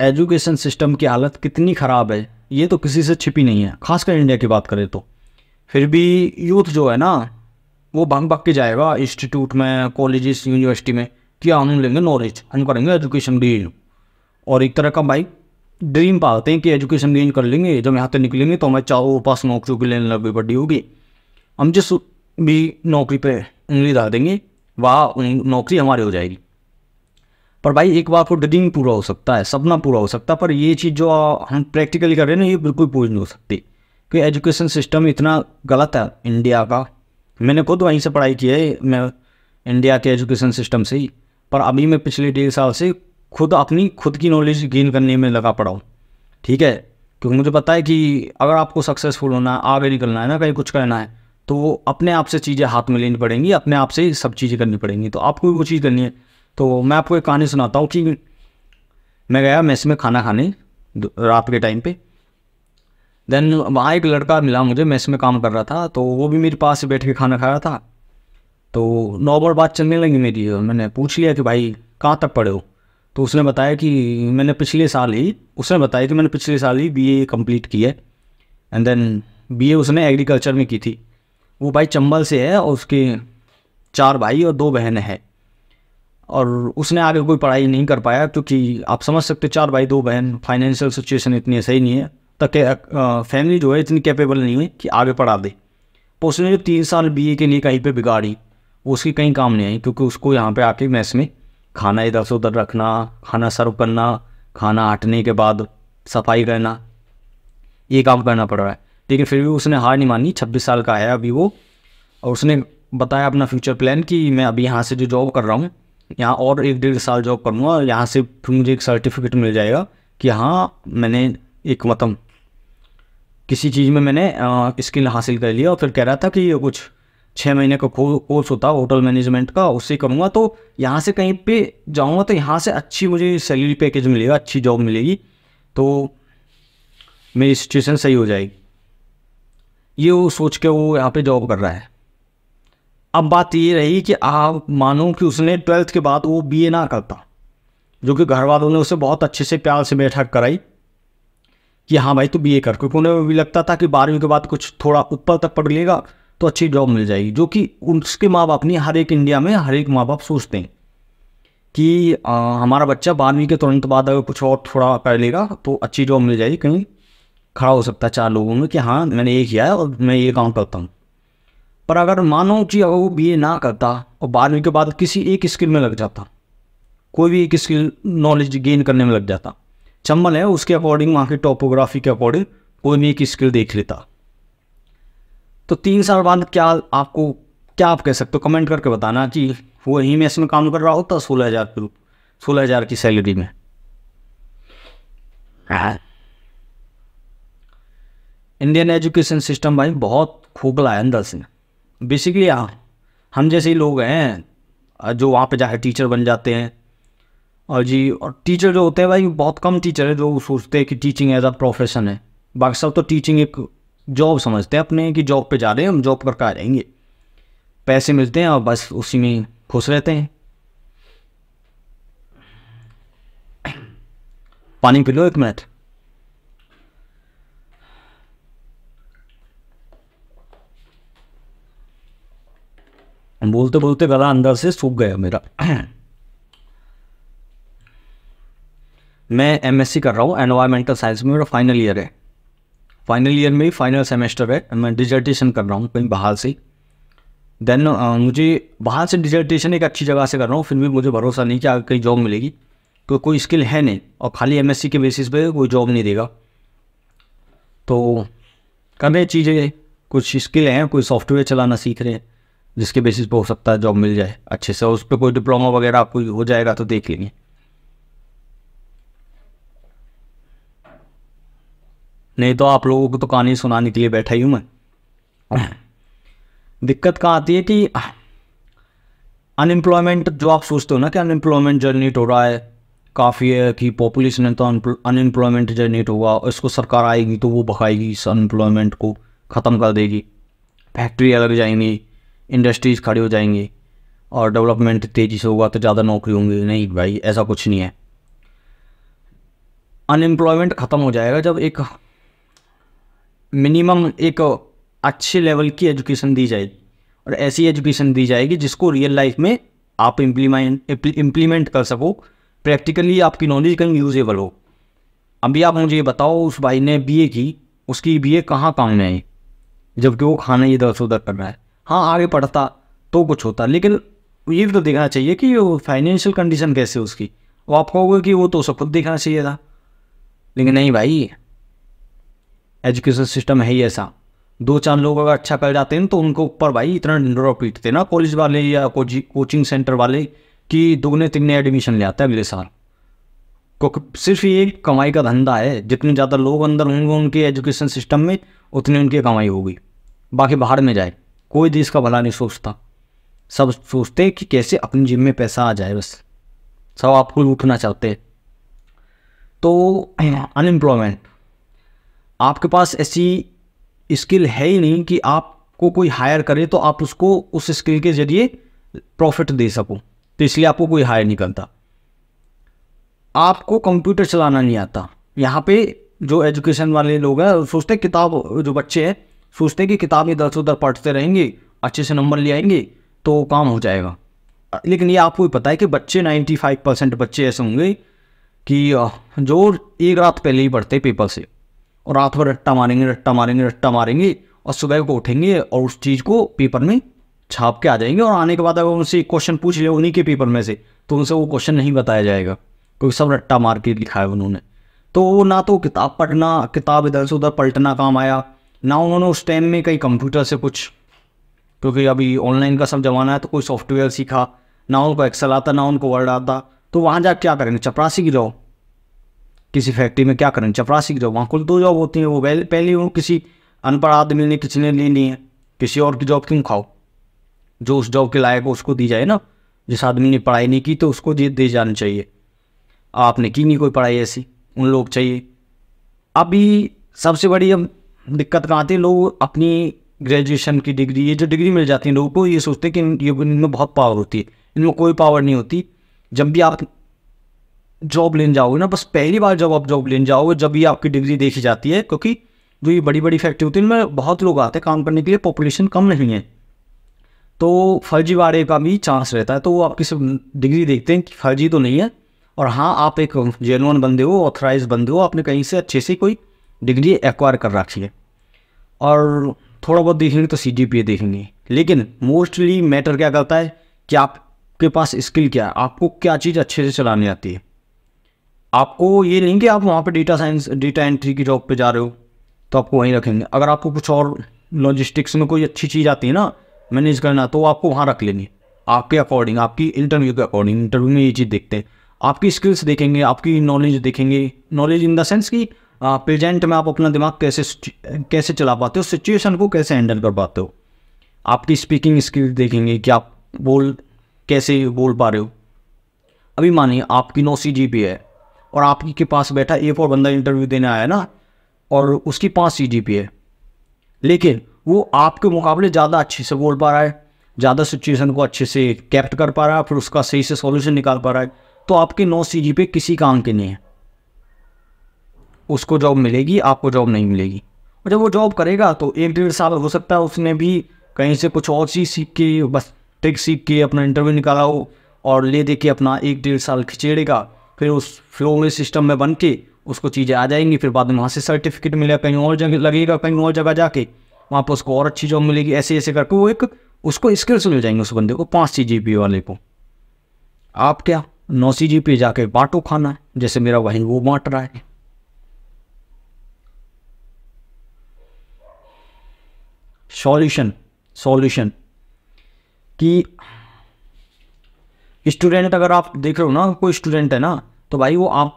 Education system की हालत कितनी ख़राब है ये तो किसी से छिपी नहीं है खासकर इंडिया की बात करें तो फिर भी यूथ जो है ना वो भाग भाग के जाएगा इंस्टीट्यूट में कॉलेजेस यूनिवर्सिटी में क्या हम हाँ, लेंगे नॉलेज हम करेंगे एजुकेशन गेन और एक तरह का भाई ड्रीम पालते हैं कि एजुकेशन गेन कर लेंगे जब यहाँ से निकलेंगे तो हमें चारों पास नौकरियों की लेन लगी पड़ी होगी हम जिस भी नौकरी पे उंगली डाल देंगे वह नौकरी हमारी हो जाएगी पर भाई एक बार आपको तो ड्रीम पूरा हो सकता है सपना पूरा हो सकता है पर ये चीज़ जो हम प्रैक्टिकली कर रहे हैं ना ये बिल्कुल पूरी नहीं हो सकती क्योंकि एजुकेशन सिस्टम इतना गलत है इंडिया का मैंने खुद वहीं से पढ़ाई की है मैं इंडिया के एजुकेशन सिस्टम से ही पर अभी मैं पिछले डेढ़ साल से खुद अपनी खुद की नॉलेज गेन करने में लगा पड़ा हूँ ठीक है क्योंकि मुझे पता है कि अगर आपको सक्सेसफुल होना है आगे निकलना है ना कहीं कुछ करना है तो अपने आप से चीज़ें हाथ में लेनी पड़ेंगी अपने आप से सब चीज़ें करनी पड़ेंगी तो आपको भी वो चीज़ करनी है तो मैं आपको एक कहानी सुनाता हूँ कि मैं गया मैसे में खाना खाने रात के टाइम पे देन वहाँ एक लड़का मिला मुझे मेस में काम कर रहा था तो वो भी मेरे पास बैठ के खाना खा रहा था तो नौ बार बात चलने लगी मेरी मैंने पूछ लिया कि भाई कहाँ तक पढ़े हो तो उसने बताया कि मैंने पिछले साल ही उसने बताया कि मैंने पिछले साल ही बीए कंप्लीट की है एंड देन बीए उसने एग्रीकल्चर में की थी वो भाई चंबल से है और उसके चार भाई और दो बहन है और उसने आगे कोई पढ़ाई नहीं कर पाया क्योंकि आप समझ सकते चार भाई दो बहन फाइनेंशियल सिचुएशन इतनी सही नहीं है तक फैमिली जो है इतनी कैपेबल नहीं हुई कि आगे पढ़ा दे तो उसने जो तीन साल बी के लिए कहीं पर बिगाड़ी उसकी कहीं काम नहीं आई क्योंकि उसको यहाँ पर आके मैस में खाना इधर से उधर रखना खाना सर्व करना खाना हटने के बाद सफाई करना ये काम करना पड़ रहा है लेकिन फिर भी उसने हार नहीं मानी छब्बीस साल का है अभी वो और उसने बताया अपना फ्यूचर प्लान कि मैं अभी यहाँ से जो जॉब कर रहा हूँ यहाँ और एक डेढ़ साल जॉब करूँगा यहाँ से फिर मुझे एक सर्टिफिकेट मिल जाएगा कि हाँ मैंने एक मतलब किसी चीज़ में मैंने स्किल हासिल कर लिया और फिर कह रहा था कि ये कुछ छः महीने का कोर्स होता होटल मैनेजमेंट का उससे करूँगा तो यहाँ से कहीं पे जाऊँगा तो यहाँ से अच्छी मुझे सैलरी पैकेज मिलेगा अच्छी जॉब मिलेगी तो मेरी सिचुएशन सही हो जाएगी ये वो सोच के वो यहाँ पे जॉब कर रहा है अब बात ये रही कि आप मानो कि उसने ट्वेल्थ के बाद वो बी ना करता जो कि घर वालों ने उसे बहुत अच्छे से प्यार से बैठक कराई कि हाँ भाई तू ए कर क्योंकि उन्हें भी लगता था कि बारहवीं के बाद कुछ थोड़ा ऊपर तक पढ़ लेगा तो अच्छी जॉब मिल जाएगी जो कि उसके माँ बाप नहीं हर एक इंडिया में हर एक माँ बाप सोचते हैं कि आ, हमारा बच्चा बारहवीं के तुरंत बाद अगर कुछ और थोड़ा कर लेगा तो अच्छी जॉब मिल जाएगी कहीं खड़ा हो सकता है चार लोगों में कि हाँ मैंने ये किया है और मैं ये काम करता हूँ पर अगर मानो कि अगर वो बी ना करता और बारहवीं के बाद किसी एक स्किल में लग जाता कोई भी एक स्किल नॉलेज गेन करने में लग जाता चंबल है उसके अकॉर्डिंग वहाँ की टोपोग्राफी के अकॉर्डिंग कोई भी एक स्किल देख लेता तो तीन साल बाद क्या आपको क्या आप कह सकते हो कमेंट करके बताना कि वो ही में इसमें काम कर रहा होता सोलह हज़ार के सोलह हज़ार की सैलरी में इंडियन एजुकेशन सिस्टम भाई बहुत खोखला है अंदर से बेसिकली हाँ। हम जैसे ही लोग हैं जो वहाँ पे जाकर टीचर बन जाते हैं और जी और टीचर जो होते हैं भाई बहुत कम टीचर है जो सोचते हैं कि टीचिंग एज अ प्रोफेशन है बाकी सब तो टीचिंग एक जॉब समझते हैं अपने कि जॉब पे जा रहे हैं हम जॉब करके आ जाएंगे पैसे मिलते हैं और बस उसी में खुश रहते हैं पानी पी लो एक मिनट बोलते बोलते गला अंदर से सूख गया मेरा मैं सी कर रहा हूँ एनवायरमेंटल साइंस में मेरा फाइनल ईयर है फाइनल ईयर में ही फाइनल सेमेस्टर है मैं डिजर्टेशन कर रहा हूँ कहीं बाहर से देन मुझे बाहर से डिजर्टेशन एक अच्छी जगह से कर रहा हूँ फिर भी मुझे भरोसा नहीं कि आगे कहीं जॉब मिलेगी क्योंकि तो कोई स्किल है नहीं और खाली एम के बेसिस पे कोई जॉब नहीं देगा तो कभी चीज़ें कुछ स्किल हैं कोई सॉफ्टवेयर चलाना सीख रहे हैं जिसके बेसिस पे हो सकता है जॉब मिल जाए अच्छे से उस पर कोई डिप्लोमा वगैरह आपको हो जाएगा तो देख लेंगे नहीं तो आप लोगों को तो कहानी सुनाने के लिए बैठा ही हूँ मैं दिक्कत कहाँ आती है कि अनएम्प्लॉयमेंट जो आप सोचते हो ना कि अनएम्प्लॉयमेंट जनरेट हो रहा है काफ़ी है कि पॉपुलेशन है तो अनएम्प्लॉयमेंट जनरेट होगा इसको सरकार आएगी तो वो भगाएगी इस अनएम्प्लॉयमेंट को ख़त्म कर देगी फैक्ट्रियाँ लग जाएंगी इंडस्ट्रीज़ खड़ी हो जाएंगी और डेवलपमेंट तेज़ी से होगा तो ज़्यादा नौकरी होंगी नहीं भाई ऐसा कुछ नहीं है अनएम्प्लॉयमेंट ख़त्म हो जाएगा जब एक मिनिमम एक अच्छे लेवल की एजुकेशन दी जाए और ऐसी एजुकेशन दी जाएगी जिसको रियल लाइफ में आप इम्प्लीमेंट इम्प्लीमेंट कर सको प्रैक्टिकली आपकी नॉलेज कहीं यूजेबल हो अभी आप मुझे ये बताओ उस भाई ने बीए की उसकी बीए कहाँ काम में आई जबकि वो खाना इधर से उधर कर रहा है हाँ आगे पढ़ता तो कुछ होता लेकिन ये भी तो देखना चाहिए कि फाइनेंशियल कंडीशन कैसे उसकी वो आप कहोगे कि वो तो उसे खुद देखना चाहिए था लेकिन नहीं भाई एजुकेशन सिस्टम है ही ऐसा दो चार लोग अगर अच्छा कर जाते हैं तो उनको ऊपर भाई इतना डर पीटते ना कॉलेज वाले या कोचिंग सेंटर वाले कि दुगने तिगने एडमिशन ले आते हैं अगले साल क्योंकि सिर्फ ये कमाई का धंधा है जितने ज़्यादा लोग अंदर होंगे उनके एजुकेशन सिस्टम में उतनी उनकी कमाई होगी बाकी बाहर में जाए कोई देश का भला नहीं सोचता सब सोचते हैं कि कैसे अपनी जिम में पैसा आ जाए बस सब आपको लूटना चाहते तो अनएम्प्लॉयमेंट आपके पास ऐसी स्किल है ही नहीं कि आपको कोई हायर करे तो आप उसको उस स्किल के जरिए प्रॉफिट दे सको तो इसलिए आपको कोई हायर नहीं करता आपको कंप्यूटर चलाना नहीं आता यहाँ पे जो एजुकेशन वाले लोग हैं सोचते किताब जो बच्चे हैं सोचते हैं कि ये दर से उधर पढ़ते रहेंगे अच्छे से नंबर ले आएंगे तो काम हो जाएगा लेकिन ये आपको भी पता है कि बच्चे 95 परसेंट बच्चे ऐसे होंगे कि जो एक रात पहले ही पढ़ते पेपर से और रात भर रट्टा मारेंगे रट्टा मारेंगे रट्टा मारेंगे और सुबह को उठेंगे और उस चीज़ को पेपर में छाप के आ जाएंगे और आने के बाद अगर उनसे एक क्वेश्चन पूछ लिया उन्हीं के पेपर में से तो उनसे वो क्वेश्चन नहीं बताया जाएगा क्योंकि सब रट्टा मार के लिखा है उन्होंने तो वो ना तो किताब पढ़ना किताब इधर से उधर पलटना काम आया ना उन्होंने उस टाइम में कहीं कंप्यूटर से कुछ क्योंकि अभी ऑनलाइन का सब जमाना है तो कोई सॉफ्टवेयर सीखा ना उनको एक्सेल आता ना उनको वर्ड आता तो वहाँ जा क्या करेंगे चपरासी की जाओ किसी फैक्ट्री में क्या करेंगे चपरासी की जाओ वहाँ कुल दो जॉब होती हैं वो पहली वो किसी अनपढ़ आदमी ने किसी ने लेनी नहीं है किसी और की जॉब क्यों खाओ जो उस जॉब के लायक हो उसको दी जाए ना जिस आदमी ने पढ़ाई नहीं की तो उसको दे दी जानी चाहिए आपने की नहीं कोई पढ़ाई ऐसी उन लोग चाहिए अभी सबसे बड़ी अब दिक्कत ना आती है लोग अपनी ग्रेजुएशन की डिग्री ये जो डिग्री मिल जाती है लोगों को ये सोचते हैं कि इन इनमें बहुत पावर होती है इनमें कोई पावर नहीं होती जब भी आप जॉब लेने जाओगे ना बस पहली बार जब आप जॉब लेने जाओगे जब भी आपकी डिग्री देखी जाती है क्योंकि जो ये बड़ी बड़ी फैक्ट्री होती है इनमें बहुत लोग आते हैं काम करने के लिए पॉपुलेशन कम नहीं है तो फर्जीवाड़े का भी चांस रहता है तो वो आपकी सब डिग्री देखते हैं कि फर्जी तो नहीं है और हाँ आप एक जेनवन बंदे हो ऑथराइज बंदे हो आपने कहीं से अच्छे से कोई डिग्री एक्वायर कर रखी है और थोड़ा बहुत देखेंगे तो सी पी ए देखेंगे लेकिन मोस्टली मैटर क्या करता है कि आपके पास स्किल क्या है आपको क्या चीज़ अच्छे से चलानी आती है आपको ये नहीं कि आप वहाँ पे डेटा साइंस डेटा एंट्री की जॉब पे जा रहे हो तो आपको वहीं रखेंगे अगर आपको कुछ और लॉजिस्टिक्स में कोई अच्छी चीज़ आती है ना मैनेज करना तो आपको वहाँ रख लेनी आपके अकॉर्डिंग आपकी इंटरव्यू के अकॉर्डिंग इंटरव्यू में ये चीज़ देखते हैं आपकी स्किल्स देखेंगे आपकी नॉलेज देखेंगे नॉलेज इन द सेंस कि प्रेजेंट में आप अपना दिमाग कैसे कैसे चला पाते हो सिचुएशन को कैसे हैंडल कर पाते हो आपकी स्पीकिंग स्किल देखेंगे कि आप बोल कैसे बोल पा रहे हो अभी मानिए आपकी नौ सी जी पी है और आपकी के पास बैठा ए फोर बंदा इंटरव्यू देने आया ना और उसकी पाँच सी जी पी है लेकिन वो आपके मुकाबले ज़्यादा अच्छे से बोल पा रहा है ज़्यादा सिचुएशन को अच्छे से कैप्ट कर पा रहा है फिर उसका सही से सॉल्यूशन निकाल पा रहा है तो आपके नौ सी जी पी किसी काम के नहीं है उसको जॉब मिलेगी आपको जॉब नहीं मिलेगी और जब वो जॉब करेगा तो एक डेढ़ साल हो सकता है उसने भी कहीं से कुछ और चीज़ सीख के बस ट्रिक सीख के अपना इंटरव्यू निकाला हो और ले दे के अपना एक डेढ़ साल खिचेड़ेगा फिर उस फ्लो में सिस्टम में बन के उसको चीज़ें आ जाएंगी फिर बाद में वहाँ से सर्टिफिकेट मिलेगा कहीं और जगह लगेगा कहीं और जगह जाके वहाँ पर उसको और अच्छी जॉब मिलेगी ऐसे ऐसे करके वो एक उसको स्किल्स मिल जाएंगे उस बंदे को पाँच सी जी वाले को आप क्या नौ सी जी पी जाके बाटो खाना है जैसे मेरा वही वो बांट रहा है सॉल्यूशन सॉल्यूशन कि स्टूडेंट अगर आप देख रहे हो ना कोई स्टूडेंट है ना तो भाई वो आप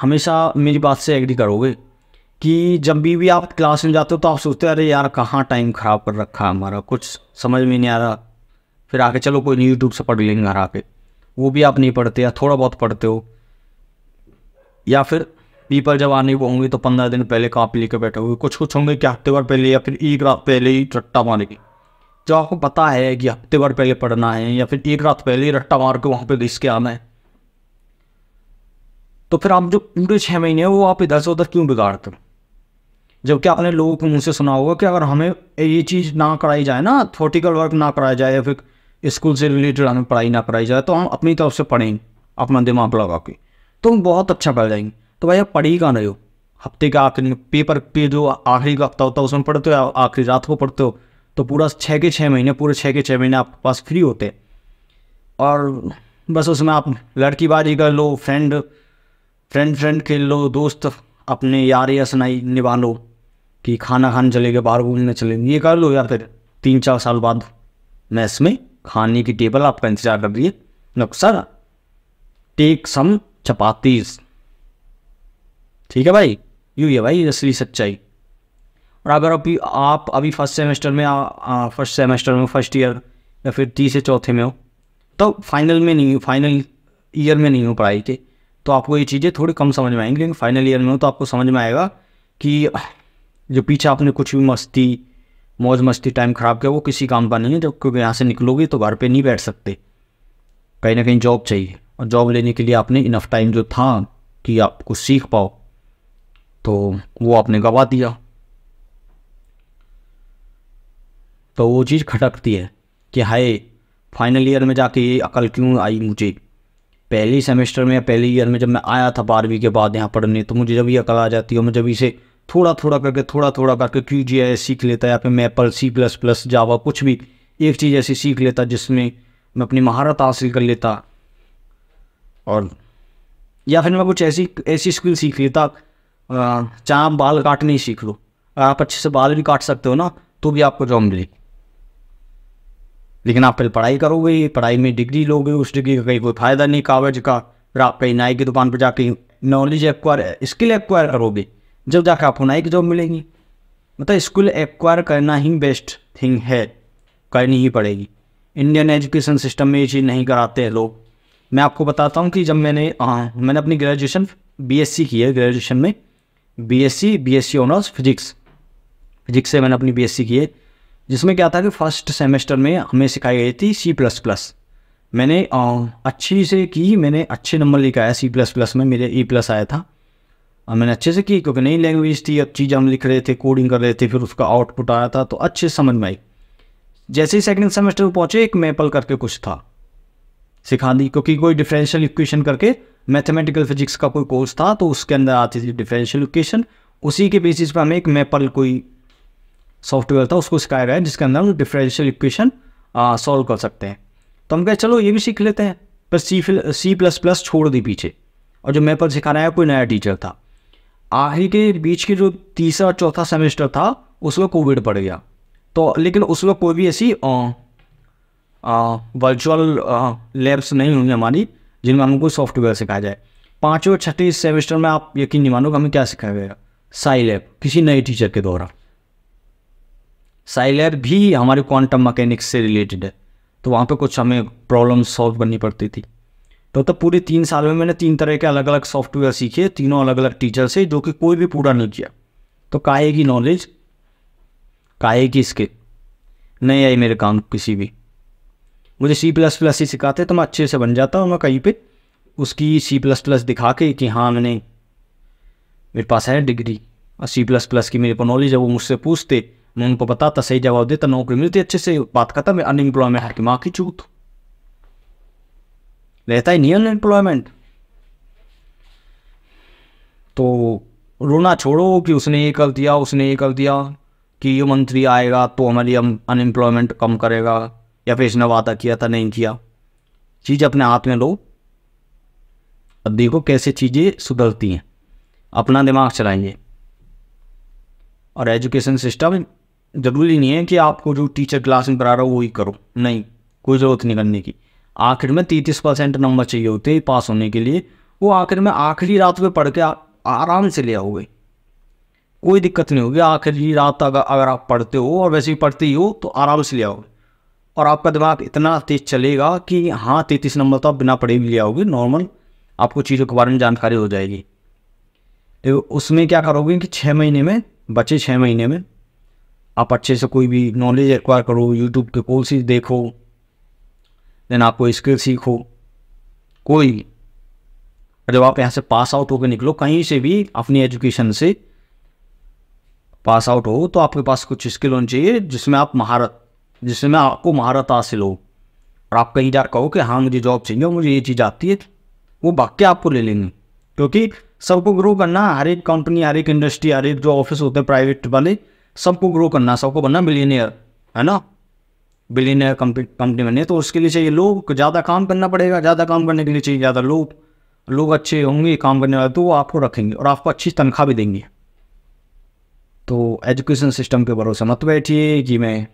हमेशा मेरी बात से एग्री करोगे कि जब भी भी आप क्लास में जाते हो तो आप सोचते हो अरे यार कहाँ टाइम ख़राब कर रखा है हमारा कुछ समझ में नहीं आ रहा फिर आके चलो कोई यूट्यूब से पढ़ लेंगे घर आके वो भी आप नहीं पढ़ते या थोड़ा बहुत पढ़ते हो या फिर पीपल जब आने को होंगे तो पंद्रह दिन पहले कापी लेकर बैठे होंगे कुछ कुछ होंगे कि हफ्ते भर पहले या फिर एक रात पहले ही रट्टा मारेंगे जो आपको पता है कि हफ्ते भर पहले पढ़ना है या फिर एक रात पहले ही रट्टा मार के वहाँ पर घिस के आना है तो फिर आप जो पूरे छः महीने हैं वो आप इधर से उधर क्यों बिगाड़ते हो जबकि आपने लोगों के मुँह से सुना होगा कि अगर हमें ये चीज़ ना कराई जाए ना थोटिकल वर्क ना कराया जाए या फिर स्कूल से रिलेटेड हमें पढ़ाई ना कराई जाए तो हम अपनी तरफ से पढ़ेंगे अपना दिमाग लगा के तो हम बहुत अच्छा पढ़ जाएंगे तो भाई आप पढ़ ही कहाँ रहे हो हफ्ते का आखिरी पेपर पे जो आखिरी का हफ्ता होता है उसमें पढ़ते हो आखिरी रात को पढ़ते हो तो पूरा छः के छः महीने पूरे छः के छः महीने आपके पास फ्री होते हैं और बस उसमें आप लड़कीबाजी कर लो फ्रेंड फ्रेंड फ्रेंड खेल लो दोस्त अपने यार या सुनाई निभा लो कि खाना खाने चले गए बाहर घूमने चले ये कर लो या फिर तीन चार साल बाद मैं इसमें खाने की टेबल आपका इंतजार कर रही है टेक सम चपातीज़ ठीक है भाई यू है भाई असली सच्चाई और अगर अभी आप अभी फर्स्ट सेमेस्टर में फर्स्ट सेमेस्टर में फर्स्ट ईयर या फिर तीसरे चौथे में हो तो फाइनल में नहीं फाइनल ईयर में नहीं हो पढ़ाई थी तो आपको ये चीज़ें थोड़ी कम समझ में आएंगी क्योंकि फाइनल ईयर में हो तो आपको समझ में आएगा कि जो पीछे आपने कुछ भी मस्ती मौज मस्ती टाइम ख़राब किया वो किसी काम का नहीं है जब क्योंकि यहाँ से निकलोगे तो घर पे नहीं बैठ सकते कहीं ना कहीं जॉब चाहिए और जॉब लेने के लिए आपने इनफ टाइम जो था कि आप कुछ सीख पाओ तो वो आपने गवा दिया तो वो चीज़ खटकती है कि हाय फाइनल ईयर में जाके ये अकल क्यों आई मुझे पहली सेमेस्टर में या पहले ईयर में जब मैं आया था बारहवीं के बाद यहाँ पढ़ने तो मुझे जब ये अकल आ जाती है मैं जब इसे थोड़ा थोड़ा करके थोड़ा थोड़ा करके क्यू जी आई सीख लेता है या फिर Maple C plus plus Java कुछ भी एक चीज़ ऐसी सीख लेता जिसमें मैं अपनी महारत हासिल कर लेता और या फिर मैं कुछ ऐसी ऐसी स्किल सीख लेता चाहे आप बाल काटने ही सीख लो आप अच्छे से बाल भी काट सकते हो ना तो भी आपको जॉब मिलेगी लेकिन आप पहले पढ़ाई करोगे पढ़ाई में डिग्री लोगे उस डिग्री का कहीं कोई फ़ायदा नहीं कागज का फिर आप कहीं नाई की दुकान पर जाके नॉलेज एक्वायर स्किल एक्वायर करोगे जब जाकर आपको नाई की जॉब मिलेगी मतलब स्किल एक्वायर करना ही बेस्ट थिंग है करनी ही पड़ेगी इंडियन एजुकेशन सिस्टम में ये चीज़ नहीं कराते हैं लोग मैं आपको बताता हूँ कि जब मैंने आ, हाँ, मैंने अपनी ग्रेजुएशन बी की है ग्रेजुएशन में BSc BSc honours physics physics से मैंने अपनी बीएससी की है जिसमें क्या था कि फर्स्ट सेमेस्टर में हमें सिखाई गई थी सी प्लस प्लस मैंने अच्छी से की मैंने अच्छे नंबर लिखाया सी प्लस प्लस में मेरे ई प्लस आया था और मैंने अच्छे से की क्योंकि नई लैंग्वेज थी अब चीज़ हम लिख रहे थे कोडिंग कर रहे थे फिर उसका आउटपुट आया था तो अच्छे समझ में आई जैसे ही सेकेंड सेमेस्टर में पहुँचे एक मेपल करके कुछ था सिखा दी क्योंकि कोई डिफरेंशियल इक्वेशन करके मैथमेटिकल फिजिक्स का कोई कोर्स था तो उसके अंदर आती थी डिफरेंशियल इक्वेशन उसी के बेसिस पर हमें एक मेपल कोई सॉफ्टवेयर था उसको सिखाया गया जिसके अंदर हम डिफरेंशियल इक्वेशन सॉल्व कर सकते हैं तो हम कहे चलो ये भी सीख लेते हैं पर सी सी प्लस प्लस छोड़ दी पीछे और जो मेपल सिखाना है कोई नया टीचर था आखिर के बीच के जो तीसरा चौथा सेमेस्टर था उसमें कोविड पड़ गया तो लेकिन उस वक्त कोई भी ऐसी वर्चुअल लैब्स नहीं होंगी हमारी जिनमें हमको सॉफ्टवेयर सिखाया जाए पाँचवें छठी सेमेस्टर में आप यकीन नहीं मानोगे हमें क्या सिखाया गया साई लैब किसी नए टीचर के द्वारा साई लैब भी हमारे क्वांटम मैकेनिक्स से रिलेटेड है तो वहाँ पे कुछ हमें प्रॉब्लम सॉल्व करनी पड़ती थी तो तब पूरे तीन साल में मैंने तीन तरह के अलग अलग सॉफ्टवेयर सीखे तीनों अलग अलग टीचर से जो कि कोई भी पूरा नहीं किया तो काहे की नॉलेज काहे की स्किल नहीं आई मेरे काम किसी भी मुझे सी प्लस प्लस ही सिखाते तो मैं अच्छे से बन जाता हूँ मैं कहीं पर उसकी सी प्लस प्लस दिखा के कि हाँ मैंने मेरे पास है डिग्री और सी प्लस प्लस की मेरे को नॉलेज है वो मुझसे पूछते मैं उनको बताता सही जवाब देता नौकरी मिलती अच्छे से बात करता मैं अनएम्प्लॉयमेंट है कि माँ की चूत रहता ही नहीं अनएम्प्लॉयमेंट तो रोना छोड़ो कि उसने ये कर दिया उसने ये कर दिया कि ये मंत्री आएगा तो हमारी अनएम्प्लॉयमेंट कम करेगा या फिर इसने वादा किया था नहीं किया चीज़ अपने हाथ में लो अब देखो कैसे चीज़ें सुधरती हैं अपना दिमाग चलाएंगे और एजुकेशन सिस्टम ज़रूरी नहीं है कि आपको जो टीचर क्लास में पढ़ा रहा हो वही करो नहीं कोई ज़रूरत नहीं करने की आखिर में तैतीस परसेंट नंबर चाहिए होते हैं पास होने के लिए वो आखिर में आखिरी रात में पढ़ के आराम से ले आओगे कोई दिक्कत नहीं होगी आखिरी रात अगर अगर आप पढ़ते हो और वैसे ही पढ़ते ही हो तो आराम से ले आओगे और आपका दिमाग इतना तेज चलेगा कि हाँ तैतीस नंबर तो आप बिना पढ़े भी लिया होगी नॉर्मल आपको चीज़ों के बारे में जानकारी हो जाएगी तो उसमें क्या करोगे कि छः महीने में बचे छः महीने में आप अच्छे से कोई भी नॉलेज एक्वायर करो यूट्यूब के कोर्सेज देखो देन आपको स्किल सीखो कोई जब आप यहाँ से पास आउट होकर निकलो कहीं से भी अपनी एजुकेशन से पास आउट हो तो आपके पास कुछ स्किल होनी चाहिए जिसमें आप महारत जिसमें आपको महारत हासिल हो और आप कहीं जा कहो कि हाँ मुझे जॉब चाहिए मुझे ये चीज़ आती है वो वाक्य आपको ले लेंगे क्योंकि सबको ग्रो करना हर एक कंपनी हर एक इंडस्ट्री हर एक जो ऑफिस होते हैं प्राइवेट वाले सबको ग्रो करना सबको बनना बिलीनियर है ना बिलीनियर कंपनी बने तो उसके लिए चाहिए लोग ज़्यादा काम करना पड़ेगा ज़्यादा काम करने के लिए चाहिए ज़्यादा लोग लोग अच्छे होंगे काम करने वाले तो वो आपको रखेंगे और आपको अच्छी तनख्वाह भी देंगे तो एजुकेशन सिस्टम के भरोसा मत बैठिए कि मैं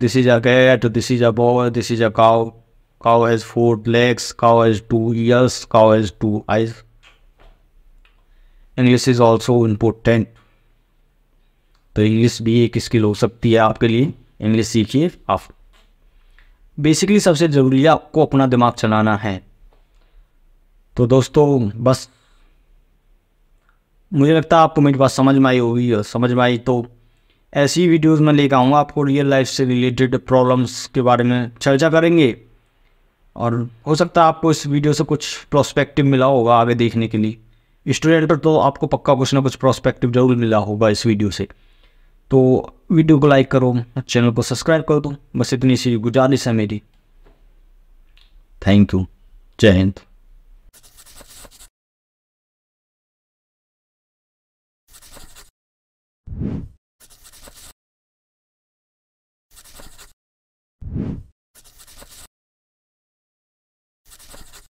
This is a cat, this is a boy, this is a cow. Cow has four legs, cow has two ears, cow has two eyes. English is also important तो इंग्लिश भी एक skill हो सकती है आपके लिए इंग्लिश सीखिए आप बेसिकली सबसे ज़रूरी है आपको अपना दिमाग चलाना है तो दोस्तों बस मुझे लगता है आपको मेरी बात समझ में आई होगी और समझ में आई तो ऐसी वीडियोस में लेकर आऊँगा आपको रियल लाइफ से रिलेटेड प्रॉब्लम्स के बारे में चर्चा करेंगे और हो सकता है आपको इस वीडियो से कुछ प्रोस्पेक्टिव मिला होगा आगे देखने के लिए स्टूडेंट पर तो आपको पक्का कुछ ना कुछ प्रोस्पेक्टिव जरूर मिला होगा इस वीडियो से तो वीडियो को लाइक करो चैनल को सब्सक्राइब कर दो बस इतनी सी गुजारिश है मेरी थैंक यू जय हिंद